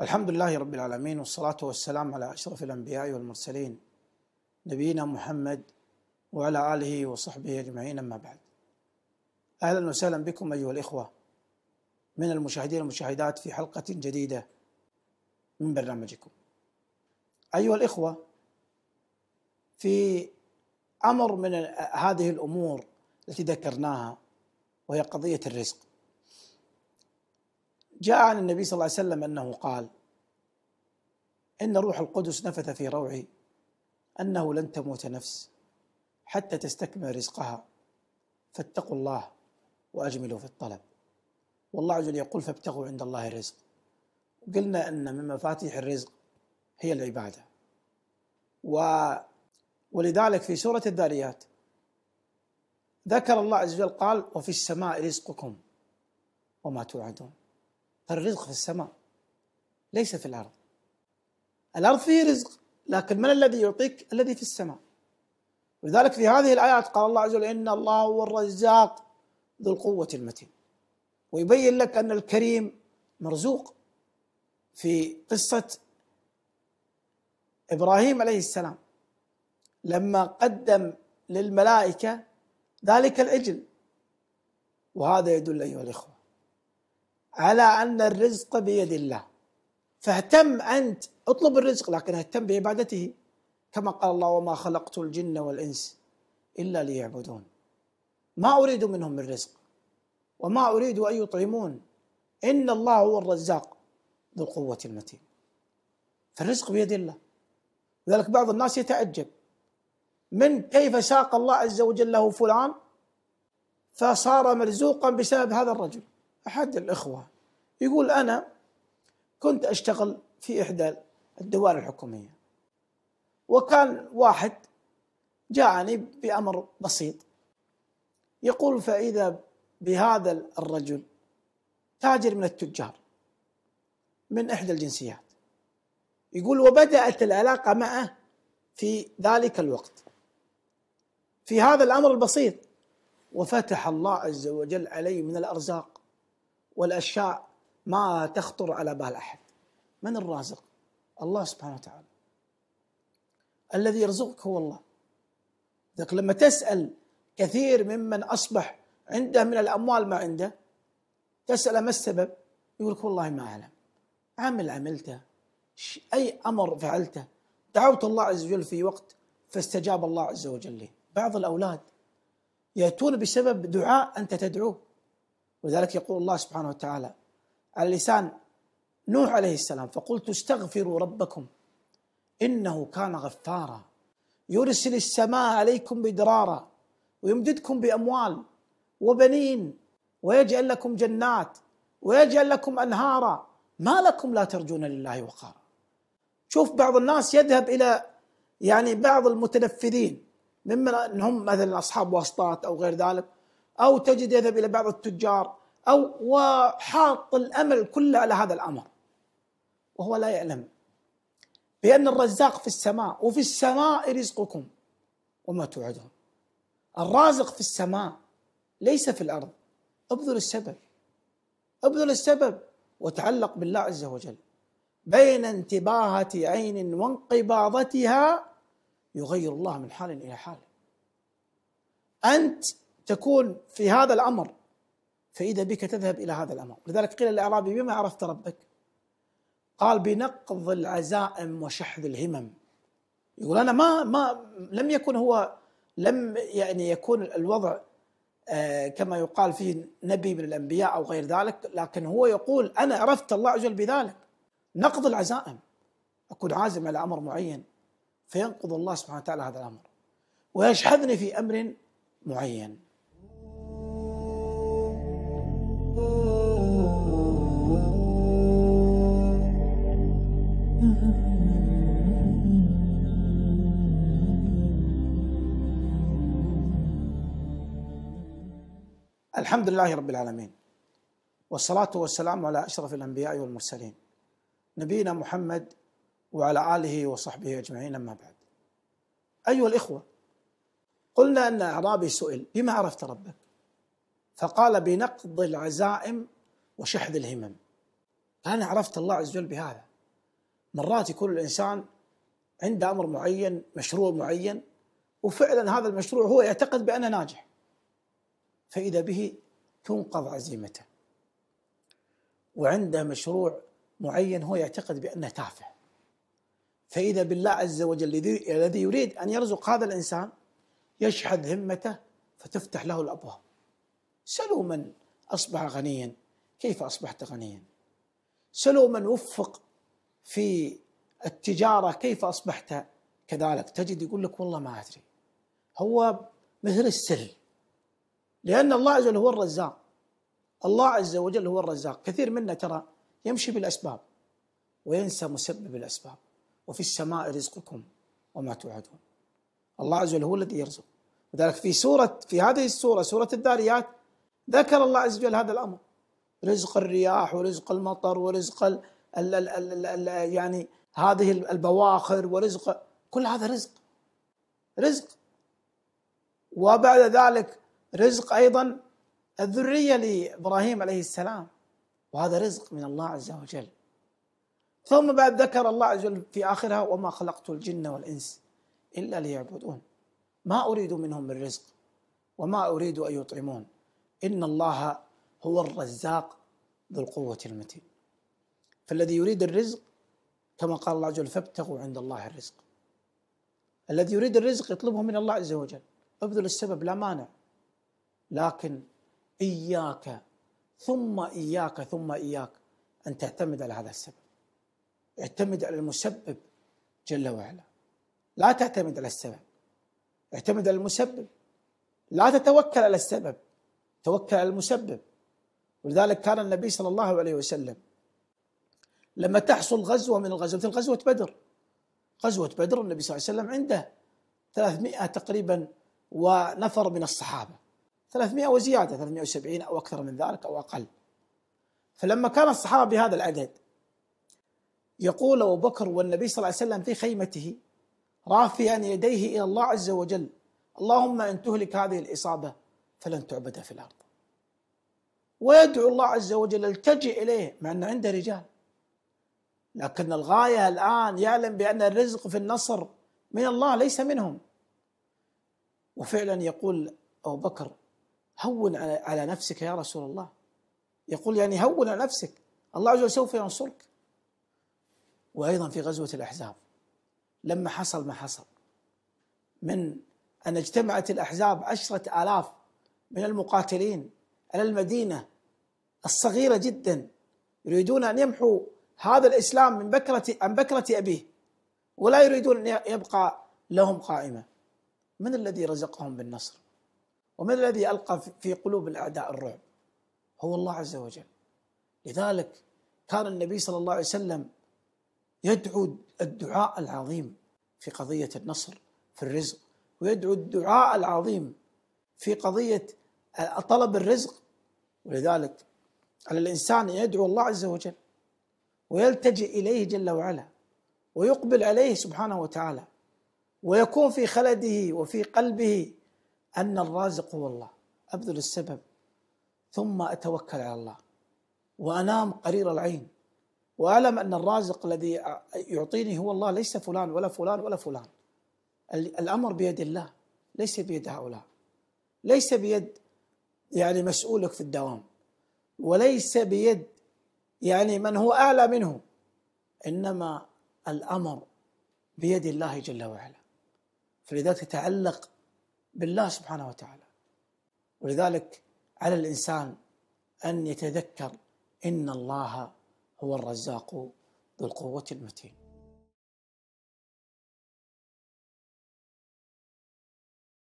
الحمد لله رب العالمين والصلاة والسلام على أشرف الأنبياء والمرسلين نبينا محمد وعلى آله وصحبه أجمعين أما بعد أهلا وسهلا بكم أيها الإخوة من المشاهدين والمشاهدات في حلقة جديدة من برنامجكم أيها الإخوة في أمر من هذه الأمور التي ذكرناها وهي قضية الرزق جاء عن النبي صلى الله عليه وسلم انه قال: إن روح القدس نفث في روعي أنه لن تموت نفس حتى تستكمل رزقها فاتقوا الله وأجملوا في الطلب والله عز وجل يقول فابتغوا عند الله الرزق قلنا أن من مفاتيح الرزق هي العبادة و ولذلك في سورة الذاريات ذكر الله عز وجل قال وفي السماء رزقكم وما توعدون فالرزق في السماء ليس في الأرض الأرض فيه رزق لكن من الذي يعطيك الذي في السماء ولذلك في هذه الآيات قال الله عز وجل إن الله هو الرزاق ذو القوة المتين ويبين لك أن الكريم مرزوق في قصة إبراهيم عليه السلام لما قدم للملائكة ذلك العجل وهذا يدل أيها الإخوة على أن الرزق بيد الله فاهتم أنت اطلب الرزق لكن اهتم بعبادته كما قال الله وما خلقت الجن والإنس إلا ليعبدون ما أريد منهم من رزق وما أريد أن يطعمون إن الله هو الرزاق ذو القوة المتين فالرزق بيد الله لذلك بعض الناس يتعجب من كيف ساق الله عز وجل له فلان فصار مرزوقا بسبب هذا الرجل أحد الإخوة يقول أنا كنت أشتغل في إحدى الدوائر الحكومية وكان واحد جاءني بأمر بسيط يقول فإذا بهذا الرجل تاجر من التجار من إحدى الجنسيات يقول وبدأت العلاقة معه في ذلك الوقت في هذا الأمر البسيط وفتح الله عز وجل علي من الأرزاق والأشياء ما تخطر على بال احد من الرازق الله سبحانه وتعالى الذي يرزقك هو الله لذلك لما تسال كثير ممن اصبح عنده من الاموال ما عنده تسال ما السبب يقول لك والله ما اعلم عمل عملته اي امر فعلته دعوت الله عز وجل في وقت فاستجاب الله عز وجل لي بعض الاولاد ياتون بسبب دعاء انت تدعوه ولذلك يقول الله سبحانه وتعالى على لسان نوح عليه السلام فقلت استغفروا ربكم انه كان غفارا يرسل السماء عليكم بدرارا ويمددكم باموال وبنين ويجعل لكم جنات ويجعل لكم انهارا ما لكم لا ترجون لله وقارا شوف بعض الناس يذهب الى يعني بعض المتنفذين ممن هم مثلا اصحاب واسطات او غير ذلك او تجد يذهب الى بعض التجار أو وحاط الأمل كله على هذا الأمر وهو لا يعلم بأن الرزاق في السماء وفي السماء رزقكم وما توعدون الرازق في السماء ليس في الأرض ابذل السبب ابذل السبب وتعلق بالله عز وجل بين انتباهة عين وانقباضتها يغير الله من حال إلى حال أنت تكون في هذا الأمر فإذا بك تذهب إلى هذا الأمر لذلك قيل للأعرابي بما عرفت ربك قال بنقض العزائم وشحذ الهمم يقول أنا ما ما لم يكن هو لم يعني يكون الوضع آه، كما يقال فيه نبي من الأنبياء أو غير ذلك لكن هو يقول أنا عرفت الله عز وجل بذلك نقض العزائم أكون عازم على أمر معين فينقض الله سبحانه وتعالى هذا الأمر ويشحذني في أمر معين الحمد لله رب العالمين والصلاة والسلام على أشرف الأنبياء والمرسلين نبينا محمد وعلى آله وصحبه أجمعين أما بعد أيها الإخوة قلنا أن أعرابي سئل بما عرفت ربك فقال بنقض العزائم وشحذ الهمم أنا عرفت الله عز وجل بهذا مرات يكون الإنسان عنده أمر معين مشروع معين وفعلا هذا المشروع هو يعتقد بأنه ناجح فإذا به تنقض عزيمته وعنده مشروع معين هو يعتقد بأنه تافه فإذا بالله عز وجل الذي يريد أن يرزق هذا الإنسان يشحذ همته فتفتح له الأبواب سلوا من أصبح غنيا كيف أصبحت غنيا سلوا من وفق في التجارة كيف أصبحت كذلك تجد يقول لك والله ما أدري هو مثل السل لأن الله عز وجل هو الرزاق الله عز وجل هو الرزاق كثير منا ترى يمشي بالأسباب وينسى مسبب الأسباب وفي السماء رزقكم وما توعدون الله عز وجل هو الذي يرزق لذلك في سورة في هذه السورة سورة الذاريات ذكر الله عز وجل هذا الامر رزق الرياح ورزق المطر ورزق الـ الـ الـ الـ الـ يعني هذه البواخر ورزق كل هذا رزق رزق وبعد ذلك رزق ايضا الذريه لابراهيم عليه السلام وهذا رزق من الله عز وجل ثم بعد ذكر الله عز وجل في اخرها وما خلقت الجن والانس الا ليعبدون ما اريد منهم من رزق وما اريد ان يطعمون إن الله هو الرزاق ذو القوة المتين فالذي يريد الرزق كما قال الله عز وجل فابتغوا عند الله الرزق الذي يريد الرزق يطلبه من الله عز وجل ابذل السبب لا مانع لكن إياك ثم إياك ثم إياك أن تعتمد على هذا السبب اعتمد على المسبب جل وعلا لا تعتمد على السبب اعتمد على المسبب لا تتوكل على السبب توكل على المسبب ولذلك كان النبي صلى الله عليه وسلم لما تحصل غزوة من الغزوات مثل غزوة بدر غزوة بدر النبي صلى الله عليه وسلم عنده 300 تقريبا ونفر من الصحابة 300 وزيادة 370 أو أكثر من ذلك أو أقل فلما كان الصحابة بهذا العدد يقول أبو بكر والنبي صلى الله عليه وسلم في خيمته رافيا يديه إلى الله عز وجل اللهم أن تهلك هذه الإصابة فلن تعبد في الارض ويدعو الله عز وجل التجئ اليه مع ان عنده رجال لكن الغايه الان يعلم بان الرزق في النصر من الله ليس منهم وفعلا يقول ابو بكر هون على نفسك يا رسول الله يقول يعني هون على نفسك الله عز وجل سوف ينصرك وايضا في غزوه الاحزاب لما حصل ما حصل من ان اجتمعت الاحزاب عشره الاف من المقاتلين على المدينة الصغيرة جدا يريدون أن يمحوا هذا الإسلام من بكرة عن بكرة أبيه ولا يريدون أن يبقى لهم قائمة من الذي رزقهم بالنصر ومن الذي ألقى في قلوب الأعداء الرعب هو الله عز وجل لذلك كان النبي صلى الله عليه وسلم يدعو الدعاء العظيم في قضية النصر في الرزق ويدعو الدعاء العظيم في قضية طلب الرزق ولذلك على الإنسان يدعو الله عز وجل ويلتجئ إليه جل وعلا ويقبل عليه سبحانه وتعالى ويكون في خلده وفي قلبه أن الرازق هو الله أبذل السبب ثم أتوكل على الله وأنام قرير العين وأعلم أن الرازق الذي يعطيني هو الله ليس فلان ولا فلان ولا فلان الأمر بيد الله ليس بيد هؤلاء ليس بيد يعني مسؤولك في الدوام وليس بيد يعني من هو اعلى منه انما الامر بيد الله جل وعلا فلذلك تتعلق بالله سبحانه وتعالى ولذلك على الانسان ان يتذكر ان الله هو الرزاق ذو القوه المتين